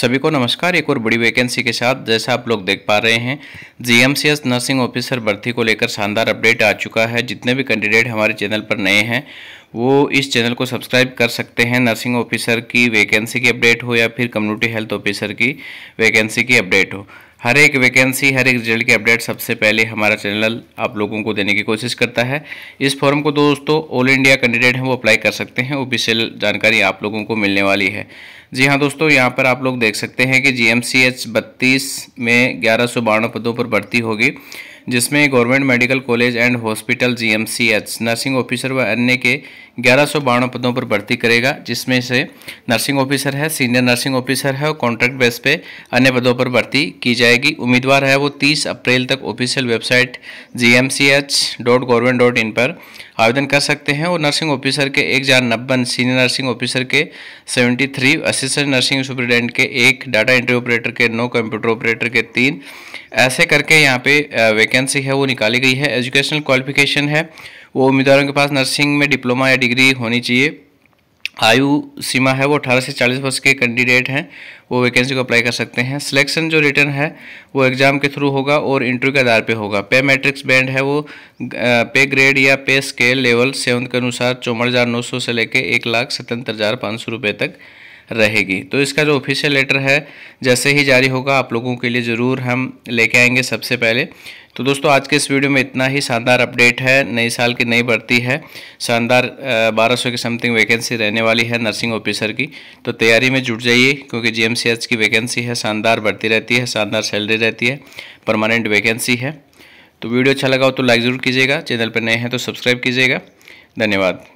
सभी को नमस्कार एक और बड़ी वैकेंसी के साथ जैसा आप लोग देख पा रहे हैं जीएमसीएस नर्सिंग ऑफिसर भर्ती को लेकर शानदार अपडेट आ चुका है जितने भी कैंडिडेट हमारे चैनल पर नए हैं वो इस चैनल को सब्सक्राइब कर सकते हैं नर्सिंग ऑफिसर की वैकेंसी की अपडेट हो या फिर कम्युनिटी हेल्थ ऑफिसर की वैकेंसी की अपडेट हो हर एक वैकेंसी हर एक रिजल्ट के अपडेट सबसे पहले हमारा चैनल आप लोगों को देने की कोशिश करता है इस फॉर्म को दोस्तों ऑल इंडिया कैंडिडेट हैं वो अप्लाई कर सकते हैं ऑफिशियल जानकारी आप लोगों को मिलने वाली है जी हाँ दोस्तों यहाँ पर आप लोग देख सकते हैं कि जी एम सी एच बत्तीस में ग्यारह सौ पदों पर भर्ती होगी जिसमें government medical college and hospital G M C H nursing officer व अन्य के ग्यारह पदों पर भर्ती करेगा जिसमें से नर्सिंग ऑफिसर है सीनियर नर्सिंग ऑफिसर है और कॉन्ट्रैक्ट बेस पे अन्य पदों पर भर्ती की जाएगी उम्मीदवार है वो 30 अप्रैल तक ऑफिशियल वेबसाइट जी पर आवेदन कर सकते हैं और नर्सिंग ऑफिसर के एक हज़ार सीनियर नर्सिंग ऑफिसर के seventy three assistant nursing superintendent के एक डाटा एंट्री ऑपरेटर के नौ कंप्यूटर ऑपरेटर के तीन ऐसे करके यहाँ पे वैकेंसी है वो निकाली गई है एजुकेशनल क्वालिफिकेशन है वो उम्मीदवारों के पास नर्सिंग में डिप्लोमा या डिग्री होनी चाहिए आयु सीमा है वो 18 से 40 वर्ष के कैंडिडेट हैं वो वैकेंसी को अप्लाई कर सकते हैं सिलेक्शन जो रिटर्न है वो एग्ज़ाम के थ्रू होगा और इंटरव्यू के आधार पे होगा पे मैट्रिक्स बैंड है वो पे ग्रेड या पे स्केल लेवल सेवन के अनुसार चौवन हज़ार नौ सौ से लेकर एक लाख सतहत्तर हज़ार पाँच सौ रुपये तक रहेगी तो इसका जो ऑफिशियल लेटर है जैसे ही जारी होगा आप लोगों के लिए ज़रूर हम लेके आएंगे सबसे पहले तो दोस्तों आज के इस वीडियो में इतना ही शानदार अपडेट है नए साल की नई भर्ती है शानदार बारह सौ के समथिंग वैकेंसी रहने वाली है नर्सिंग ऑफिसर की तो तैयारी में जुट जाइए क्योंकि जी की वैकेंसी है शानदार भर्ती रहती है शानदार सैलरी रहती है परमानेंट वैकेंसी है तो वीडियो अच्छा लगा हो तो लाइक ज़रूर कीजिएगा चैनल पर नए हैं तो सब्सक्राइब कीजिएगा धन्यवाद